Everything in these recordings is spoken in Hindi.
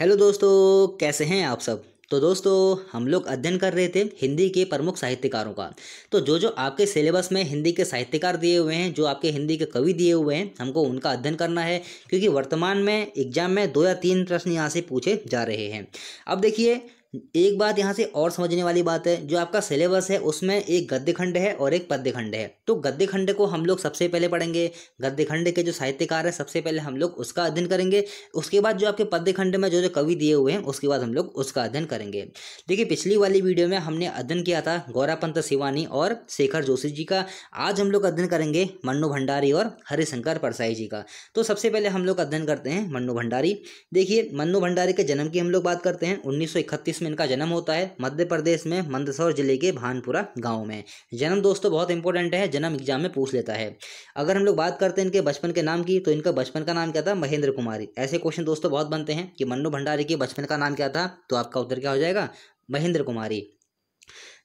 हेलो दोस्तों कैसे हैं आप सब तो दोस्तों हम लोग अध्ययन कर रहे थे हिंदी के प्रमुख साहित्यकारों का तो जो जो आपके सिलेबस में हिंदी के साहित्यकार दिए हुए हैं जो आपके हिंदी के कवि दिए हुए हैं हमको उनका अध्ययन करना है क्योंकि वर्तमान में एग्जाम में दो या तीन प्रश्न यहाँ से पूछे जा रहे हैं अब देखिए एक बात यहाँ से और समझने वाली बात है जो आपका सिलेबस है उसमें एक गद्य खंड है और एक पद्य खंड है तो गद्य खंड को हम लोग सबसे पहले पढ़ेंगे गद्य खंड के जो साहित्यकार है सबसे पहले हम लोग उसका अध्ययन करेंगे उसके बाद जो आपके पद्य खंड में जो जो कवि दिए हुए हैं उसके बाद हम लोग उसका अध्ययन करेंगे देखिए पिछली वाली वीडियो में हमने अध्ययन किया था गौरापंत शिवानी और शेखर जोशी जी का आज हम लोग अध्ययन करेंगे मन्नू भंडारी और हरिशंकर परसाई जी का तो सबसे पहले हम लोग अध्ययन करते हैं मन्नू भंडारी देखिए मन्नू भंडारी के जन्म की हम लोग बात करते हैं उन्नीस 1919 में इनका जन्म होता है मध्य प्रदेश में मंदसौर जिले के भानपुरा गांव में जन्म दोस्तों बहुत इंपॉर्टेंट है जन्म एग्जाम में पूछ लेता है अगर हम लोग बात करते हैं इनके बचपन के नाम की तो इनका बचपन का नाम क्या था महेंद्र कुमारी ऐसे क्वेश्चन दोस्तों बहुत बनते हैं कि मन्नू भंडारी के बचपन का नाम क्या था तो आपका उत्तर क्या हो जाएगा महेंद्र कुमारी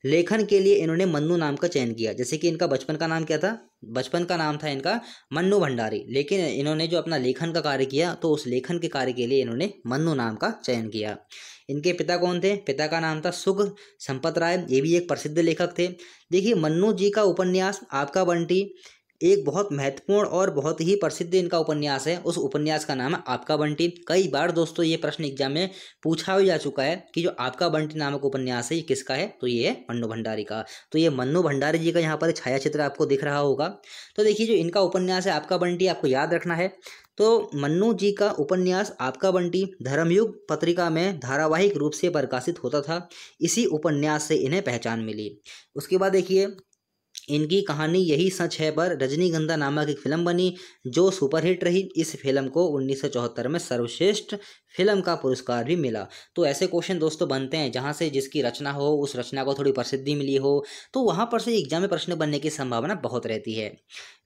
लेखन के लिए इन्होंने मन्नू नाम का चयन किया जैसे कि इनका बचपन का नाम क्या था बचपन का नाम था इनका मन्नू भंडारी लेकिन इन्होंने जो अपना लेखन का कार्य किया तो उस लेखन के कार्य के लिए इन्होंने मन्नू नाम का चयन किया इनके पिता कौन थे पिता का नाम था सुख संपत राय ये भी एक प्रसिद्ध लेखक थे देखिए मन्नू जी का उपन्यास आपका बंटी एक बहुत महत्वपूर्ण और बहुत ही प्रसिद्ध इनका उपन्यास है उस उपन्यास का नाम है आपका बंटी कई बार दोस्तों ये प्रश्न एग्जाम में पूछा भी जा चुका है कि जो आपका बंटी नामक उपन्यास है ये किसका है तो ये है मन्नू भंडारी का तो ये मन्नू भंडारी जी का यहाँ पर छायाचित्र आपको दिख रहा होगा तो देखिए जो इनका उपन्यास है आपका बंटी आपको याद रखना है तो मन्नू जी का उपन्यास आपका बंटी धर्मयुग पत्रिका में धारावाहिक रूप से प्रकाशित होता था इसी उपन्यास से इन्हें पहचान मिली उसके बाद देखिए इनकी कहानी यही सच है पर रजनीगंधा नामक एक फिल्म बनी जो सुपरहिट रही इस फिल्म को 1974 में सर्वश्रेष्ठ फिल्म का पुरस्कार भी मिला तो ऐसे क्वेश्चन दोस्तों बनते हैं जहाँ से जिसकी रचना हो उस रचना को थोड़ी प्रसिद्धि मिली हो तो वहाँ पर से एग्जाम में प्रश्न बनने की संभावना बहुत रहती है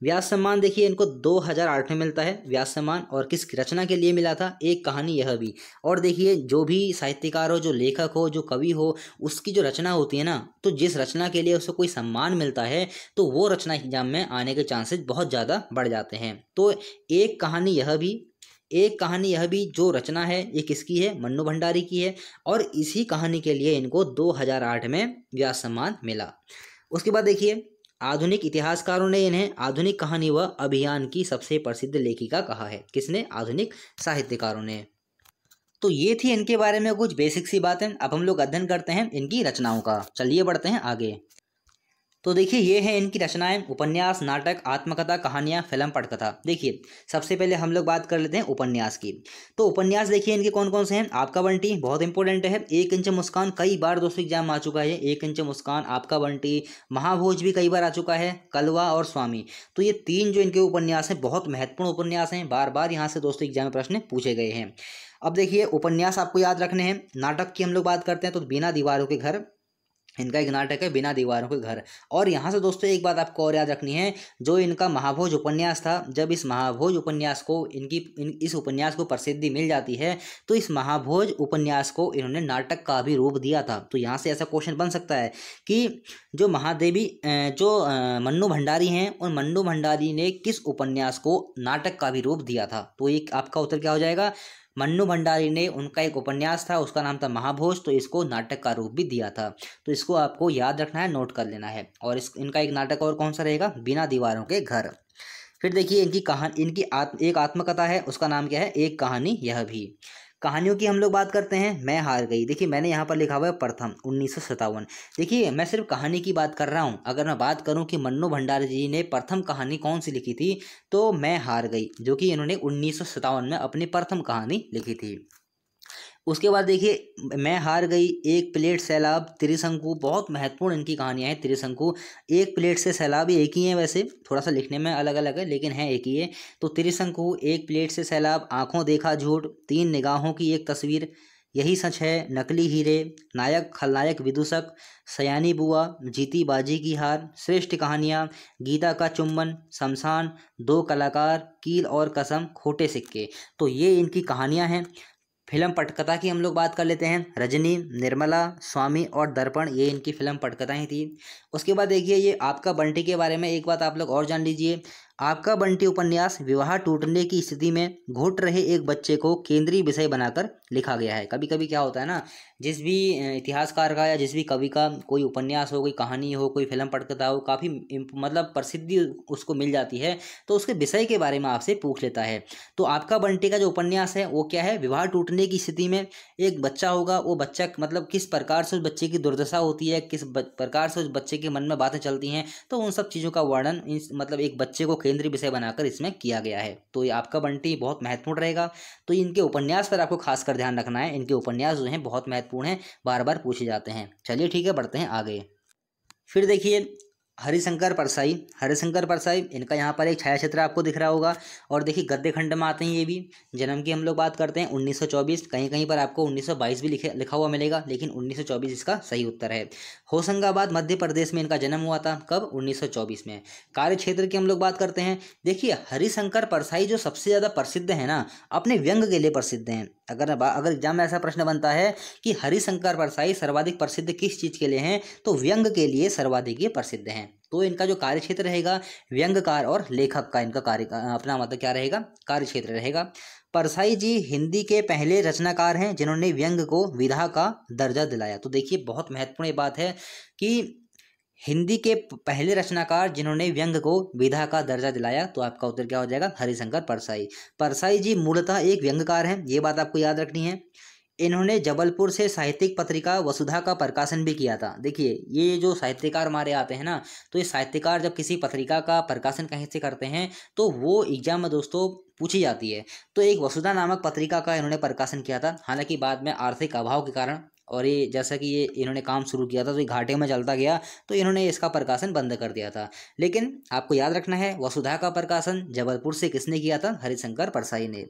व्यास सम्मान देखिए इनको दो में मिलता है व्यास सम्मान और किस रचना के लिए मिला था एक कहानी यह भी और देखिए जो भी साहित्यकार हो जो लेखक हो जो कवि हो उसकी जो रचना होती है ना तो जिस रचना के लिए उसको कोई सम्मान मिलता है तो वो रचना एग्जाम में आने के चांसेस बहुत ज़्यादा बढ़ जाते हैं तो एक कहानी यह भी एक कहानी यह भी जो रचना है ये किसकी है मन्नू भंडारी की है और इसी कहानी के लिए इनको 2008 में व्यास सम्मान मिला उसके बाद देखिए आधुनिक इतिहासकारों ने इन्हें आधुनिक कहानी व अभियान की सबसे प्रसिद्ध लेखिका कहा है किसने आधुनिक साहित्यकारों ने तो ये थी इनके बारे में कुछ बेसिक सी बातें अब हम लोग अध्ययन करते हैं इनकी रचनाओं का चलिए बढ़ते हैं आगे तो देखिए ये है इनकी रचनाएं उपन्यास नाटक आत्मकथा कहानियाँ फिल्म पटकथा देखिए सबसे पहले हम लोग बात कर लेते हैं उपन्यास की तो उपन्यास देखिए इनके कौन कौन से हैं आपका बंटी बहुत इंपॉर्टेंट है एक इंच मुस्कान कई बार दोस्तों एग्जाम आ चुका है एक इंच मुस्कान आपका बंटी महाभोज भी कई बार आ चुका है कलवा और स्वामी तो ये तीन जो इनके उपन्यास हैं बहुत महत्वपूर्ण उपन्यास हैं बार बार यहाँ से दोस्तों एग्जाम में प्रश्न पूछे गए हैं अब देखिए उपन्यास आपको याद रखने हैं नाटक की हम लोग बात करते हैं तो बिना दीवारों के घर इनका एक नाटक है बिना दीवारों के घर और यहाँ से दोस्तों एक बात आपको और याद रखनी है जो इनका महाभोज उपन्यास था जब इस महाभोज उपन्यास को इनकी इन, इस उपन्यास को प्रसिद्धि मिल जाती है तो इस महाभोज उपन्यास को इन्होंने नाटक का भी रूप दिया था तो यहाँ से ऐसा क्वेश्चन बन सकता है कि जो महादेवी जो मन्नू भंडारी हैं उन मन्नू भंडारी ने किस उपन्यास को नाटक का भी रूप दिया था तो एक आपका उत्तर क्या हो जाएगा मन्नू भंडारी ने उनका एक उपन्यास था उसका नाम था महाभोज तो इसको नाटक का रूप भी दिया था तो इसको आपको याद रखना है नोट कर लेना है और इस इनका एक नाटक और कौन सा रहेगा बिना दीवारों के घर फिर देखिए इनकी कहानी इनकी आत्म एक आत्मकथा है उसका नाम क्या है एक कहानी यह भी कहानियों की हम लोग बात करते हैं मैं हार गई देखिए मैंने यहाँ पर लिखा हुआ है प्रथम उन्नीस देखिए मैं सिर्फ कहानी की बात कर रहा हूँ अगर मैं बात करूँ कि मन्नू भंडारी जी ने प्रथम कहानी कौन सी लिखी थी तो मैं हार गई जो कि इन्होंने उन्नीस में अपनी प्रथम कहानी लिखी थी उसके बाद देखिए मैं हार गई एक प्लेट सैलाब त्रिशंकु बहुत महत्वपूर्ण इनकी कहानियाँ हैं त्रिशंकु एक प्लेट से सैलाब एक ही है वैसे थोड़ा सा लिखने में अलग अलग है लेकिन है एक ही है तो त्रिशंकु एक प्लेट से सैलाब आँखों देखा झूठ तीन निगाहों की एक तस्वीर यही सच है नकली हीरे नायक खलनायक विदूषक सयानी बुआ जीती बाजी की हार श्रेष्ठ कहानियाँ गीता का चुम्बन शमशान दो कलाकार कील और कसम खोटे सिक्के तो ये इनकी कहानियाँ हैं फिल्म पटकथा की हम लोग बात कर लेते हैं रजनी निर्मला स्वामी और दर्पण ये इनकी फिल्म पटकथाएँ थी उसके बाद देखिए ये आपका बंटी के बारे में एक बात आप लोग और जान लीजिए आपका बंटी उपन्यास विवाह टूटने की स्थिति में घुट रहे एक बच्चे को केंद्रीय विषय बनाकर लिखा गया है कभी कभी क्या होता है ना जिस भी इतिहासकार का या जिस भी कवि का कोई उपन्यास हो कोई कहानी हो कोई फिल्म पढ़ता हो काफ़ी मतलब प्रसिद्धि उसको मिल जाती है तो उसके विषय के बारे में आपसे पूछ लेता है तो आपका बंटी का जो उपन्यास है वो क्या है विवाह टूटने की स्थिति में एक बच्चा होगा वो बच्चा मतलब किस प्रकार से उस बच्चे की दुर्दशा होती है किस प्रकार से उस बच्चे के मन में बातें चलती हैं तो उन सब चीज़ों का वर्णन मतलब एक बच्चे को केंद्रीय विषय बनाकर इसमें किया गया है तो ये आपका बंटी बहुत महत्वपूर्ण रहेगा तो इनके उपन्यास पर आपको खासकर ध्यान रखना है इनके उपन्यास जो हैं बहुत महत्व महत्वपूर्ण हैं बार बार पूछे जाते हैं चलिए ठीक है बढ़ते हैं आगे फिर देखिए हरिशंकर परसाई हरिशंकर परसाई इनका यहाँ पर एक छाया चित्र आपको दिख रहा होगा और देखिए गद्य खंड में आते हैं ये भी जन्म की हम लोग बात करते हैं 1924 कहीं कहीं पर आपको 1922 भी लिखे लिखा हुआ मिलेगा लेकिन 1924 इसका सही उत्तर है होशंगाबाद मध्य प्रदेश में इनका जन्म हुआ था कब 1924 में कार्य क्षेत्र की हम लोग बात करते हैं देखिए हरिशंकर परसाई जो सबसे ज़्यादा प्रसिद्ध है ना अपने व्यंग के लिए प्रसिद्ध हैं अगर अगर एग्जाम में ऐसा प्रश्न बनता है कि हरिशंकर परसाई सर्वाधिक प्रसिद्ध किस चीज़ के लिए हैं तो व्यंग के लिए सर्वाधिक ये प्रसिद्ध हैं तो इनका जो कार्य क्षेत्र रहेगा व्यंगकार और लेखक का इनका कार्य अपना मतलब क्या रहेगा कार्य क्षेत्र रहेगा परसाई जी हिंदी के पहले रचनाकार हैं जिन्होंने व्यंग को विधा का दर्जा दिलाया तो देखिए बहुत महत्वपूर्ण बात है कि हिंदी के पहले रचनाकार जिन्होंने व्यंग को विधा का दर्जा दिलाया तो आपका उत्तर क्या हो जाएगा हरिशंकर परसाई परसाई जी मूलतः एक व्यंगकार हैं ये बात आपको याद रखनी है इन्होंने जबलपुर से साहित्यिक पत्रिका वसुधा का प्रकाशन भी किया था देखिए ये जो साहित्यकार हमारे आते हैं ना तो ये साहित्यकार जब किसी पत्रिका का प्रकाशन कहीं से करते हैं तो वो एग्जाम में दोस्तों पूछी जाती है तो एक वसुधा नामक पत्रिका का इन्होंने प्रकाशन किया था हालांकि बाद में आर्थिक अभाव के कारण और ये जैसा कि ये इन्होंने काम शुरू किया था तो ये घाटे में चलता गया तो इन्होंने इसका प्रकाशन बंद कर दिया था लेकिन आपको याद रखना है वसुधा का प्रकाशन जबलपुर से किसने किया था हरिशंकर परसाई ने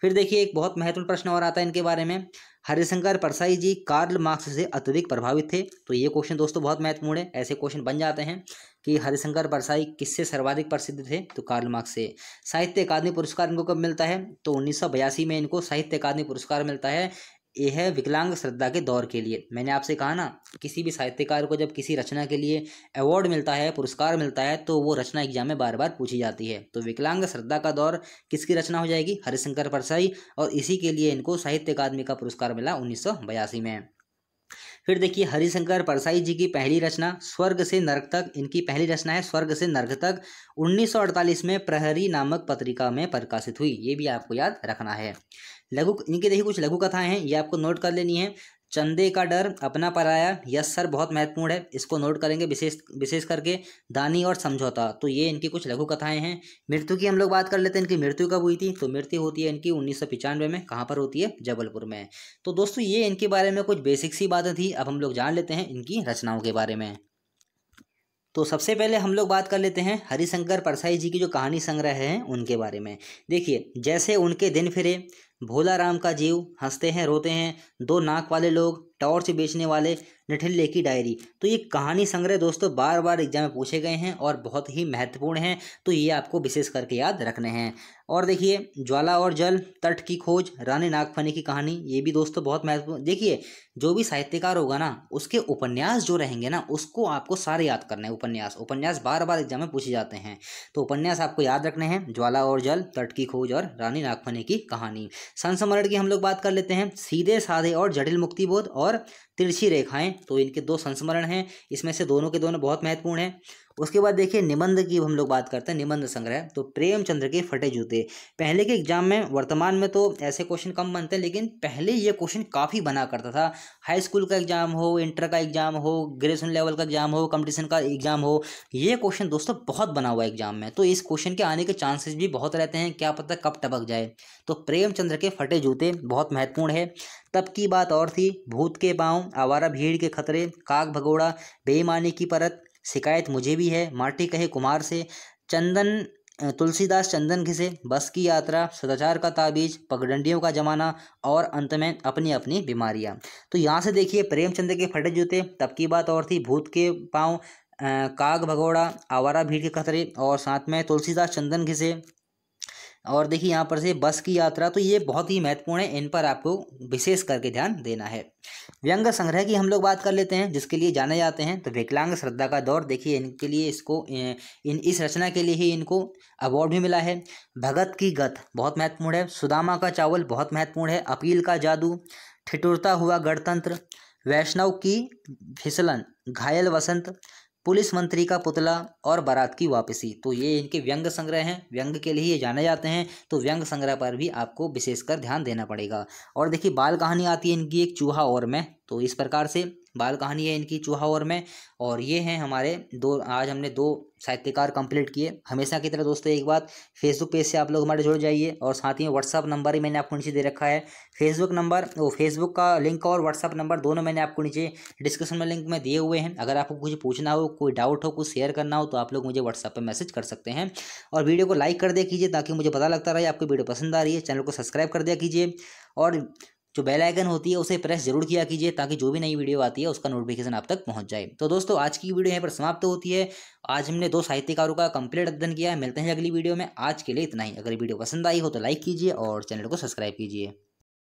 फिर देखिए एक बहुत महत्वपूर्ण प्रश्न और आता है इनके बारे में हरिशंकर परसाई जी कार्ल मार्क्स से अत्यधिक प्रभावित थे तो ये क्वेश्चन दोस्तों बहुत महत्वपूर्ण है ऐसे क्वेश्चन बन जाते हैं कि हरिशंकर परसाई किससे सर्वाधिक प्रसिद्ध थे तो कार्ल मार्क्स से साहित्य अकादमी पुरस्कार इनको कब मिलता है तो उन्नीस में इनको साहित्य अकादमी पुरस्कार मिलता है ये है विकलांग श्रद्धा के दौर के लिए मैंने आपसे कहा ना किसी भी साहित्यकार को जब किसी रचना के लिए अवार्ड मिलता है पुरस्कार मिलता है तो वो रचना एग्जाम में बार बार पूछी जाती है तो विकलांग श्रद्धा का दौर किसकी रचना हो जाएगी हरिशंकर परसाई और इसी के लिए इनको साहित्य अकादमी का पुरस्कार मिला उन्नीस में फिर देखिए हरिशंकर परसाई जी की पहली रचना स्वर्ग से नरक तक इनकी पहली रचना है स्वर्ग से नरक तक 1948 में प्रहरी नामक पत्रिका में प्रकाशित हुई ये भी आपको याद रखना है लघु इनके देखिए कुछ लघु कथाएं हैं ये आपको नोट कर लेनी है चंदे का डर अपना पराया यस सर बहुत महत्वपूर्ण है इसको नोट करेंगे विशेष विशेष करके दानी और समझौता तो ये इनकी कुछ लघु कथाएं हैं मृत्यु की हम लोग बात कर लेते हैं इनकी मृत्यु कब हुई थी तो मृत्यु होती है इनकी उन्नीस सौ में कहाँ पर होती है जबलपुर में तो दोस्तों ये इनके बारे में कुछ बेसिक सी बातें थी अब हम लोग जान लेते हैं इनकी रचनाओं के बारे में तो सबसे पहले हम लोग बात कर लेते हैं हरिशंकर परसाई जी की जो कहानी संग्रह है उनके बारे में देखिए जैसे उनके दिन फिरे भोला राम का जीव हंसते हैं रोते हैं दो नाक वाले लोग टॉर्च बेचने वाले नठिल्ले की डायरी तो ये कहानी संग्रह दोस्तों बार बार एग्जाम में पूछे गए हैं और बहुत ही महत्वपूर्ण हैं तो ये आपको विशेष करके याद रखने हैं और देखिए ज्वाला और जल तट की खोज रानी नागफनी की कहानी ये भी दोस्तों बहुत महत्वपूर्ण देखिए जो भी साहित्यकार होगा ना उसके उपन्यास जो रहेंगे ना उसको आपको सारे याद करने हैं उपन्यास उपन्यास बार बार एग्जाम में पूछे जाते हैं तो उपन्यास आपको याद रखने हैं ज्वाला और जल तट की खोज और रानी नागफनी की कहानी संस्मरण की हम लोग बात कर लेते हैं सीधे साधे और जटिल मुक्तिबोध और और तिरछी रेखाएं तो इनके दो संस्मरण हैं इसमें से दोनों के दोनों बहुत महत्वपूर्ण हैं उसके बाद देखिए निबंध की हम लोग बात करते हैं निबंध संग्रह तो प्रेमचंद्र के फटे जूते पहले के एग्जाम में वर्तमान में तो ऐसे क्वेश्चन कम बनते हैं लेकिन पहले ये क्वेश्चन काफ़ी बना करता था हाई स्कूल का एग्जाम हो इंटर का एग्जाम हो ग्रेजुएशन लेवल का एग्जाम हो कंपटीशन का एग्जाम हो ये क्वेश्चन दोस्तों बहुत बना हुआ एग्जाम में तो इस क्वेश्चन के आने के चांसेस भी बहुत रहते हैं क्या पता कब टपक जाए तो प्रेमचंद्र के फटे जूते बहुत महत्वपूर्ण है तब की बात और थी भूत के पाँव आवारा भीड़ के खतरे काग भगोड़ा बेईमानी की परत शिकायत मुझे भी है माटी कहे कुमार से चंदन तुलसीदास चंदन घिसे बस की यात्रा सदाचार का ताबीज पगडंडियों का जमाना और अंत में अपनी अपनी बीमारियां तो यहाँ से देखिए प्रेमचंद के फटे जूते तब की बात और थी भूत के पाँव काग भगोड़ा आवारा भीड़ के खतरे और साथ में तुलसीदास चंदन घिसे और देखिए यहाँ पर से बस की यात्रा तो ये बहुत ही महत्वपूर्ण है इन पर आपको विशेष करके ध्यान देना है व्यंग संग्रह की हम लोग बात कर लेते हैं जिसके लिए जाने जाते हैं तो विकलांग श्रद्धा का दौर देखिए इनके लिए इसको इन इस रचना के लिए ही इनको अवार्ड भी मिला है भगत की गत बहुत महत्वपूर्ण है सुदामा का चावल बहुत महत्वपूर्ण है अपील का जादू ठिठुरता हुआ गणतंत्र वैष्णव की फिसलन घायल वसंत पुलिस मंत्री का पुतला और बारात की वापसी तो ये इनके व्यंग संग्रह हैं व्यंग के लिए ये जाने जाते हैं तो व्यंग संग्रह पर भी आपको विशेषकर ध्यान देना पड़ेगा और देखिए बाल कहानी आती है इनकी एक चूहा और मैं तो इस प्रकार से बाल कहानी है इनकी चूहा और मैं और ये हैं हमारे दो आज हमने दो साहित्यकार कंप्लीट किए हमेशा की तरह दोस्तों एक बात फेसबुक पेज से आप लोग हमारे जुड़ जाइए और साथ ही में व्हाट्सअप नंबर ही मैंने आपको नीचे दे रखा है फेसबुक नंबर वो फेसबुक का लिंक और व्हाट्सअप नंबर दोनों मैंने आपको नीचे डिस्क्रिप्शन में लिंक में दिए हुए हैं अगर आपको कुछ पूछना हो कोई डाउट हो कुछ शेयर करना हो तो आप लोग मुझे व्हाट्सअप पर मैसेज कर सकते हैं और वीडियो को लाइक कर दिया कीजिए ताकि मुझे पता लगता रहे आपकी वीडियो पसंद आ रही है चैनल को सब्सक्राइब कर दिया कीजिए और जो बेल आइकन होती है उसे प्रेस जरूर किया कीजिए ताकि जो भी नई वीडियो आती है उसका नोटिफिकेशन आप तक पहुंच जाए तो दोस्तों आज की वीडियो यहाँ पर समाप्त होती है आज हमने दो साहित्यकारों का कंप्लीट अध्ययन किया है मिलते हैं अगली वीडियो में आज के लिए इतना ही अगर वीडियो पसंद आई हो तो लाइक कीजिए और चैनल को सब्सक्राइब कीजिए